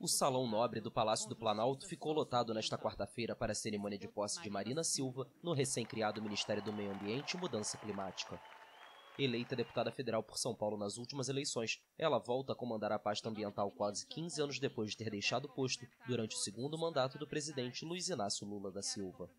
O Salão Nobre do Palácio do Planalto ficou lotado nesta quarta-feira para a cerimônia de posse de Marina Silva no recém-criado Ministério do Meio Ambiente e Mudança Climática. Eleita deputada federal por São Paulo nas últimas eleições, ela volta a comandar a pasta ambiental quase 15 anos depois de ter deixado o posto durante o segundo mandato do presidente Luiz Inácio Lula da Silva.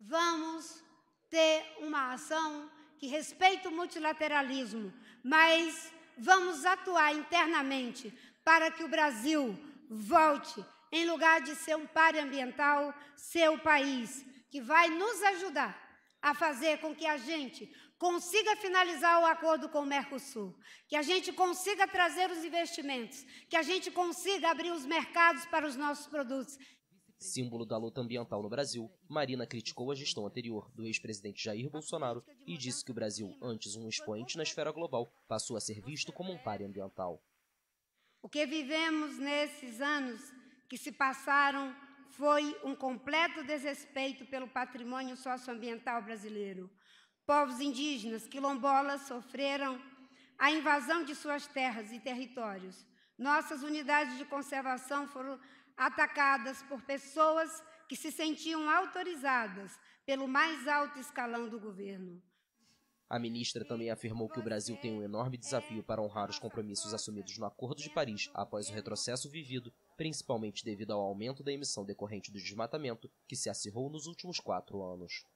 Vamos ter uma ação que respeite o multilateralismo, mas vamos atuar internamente para que o Brasil volte, em lugar de ser um páreo ambiental, ser o país que vai nos ajudar a fazer com que a gente consiga finalizar o acordo com o Mercosul, que a gente consiga trazer os investimentos, que a gente consiga abrir os mercados para os nossos produtos símbolo da luta ambiental no Brasil, Marina criticou a gestão anterior do ex-presidente Jair Bolsonaro e disse que o Brasil, antes um expoente na esfera global, passou a ser visto como um páreo ambiental. O que vivemos nesses anos que se passaram foi um completo desrespeito pelo patrimônio socioambiental brasileiro. Povos indígenas, quilombolas, sofreram a invasão de suas terras e territórios nossas unidades de conservação foram atacadas por pessoas que se sentiam autorizadas pelo mais alto escalão do governo. A ministra também afirmou que o Brasil tem um enorme desafio para honrar os compromissos assumidos no Acordo de Paris após o retrocesso vivido, principalmente devido ao aumento da emissão decorrente do desmatamento, que se acirrou nos últimos quatro anos.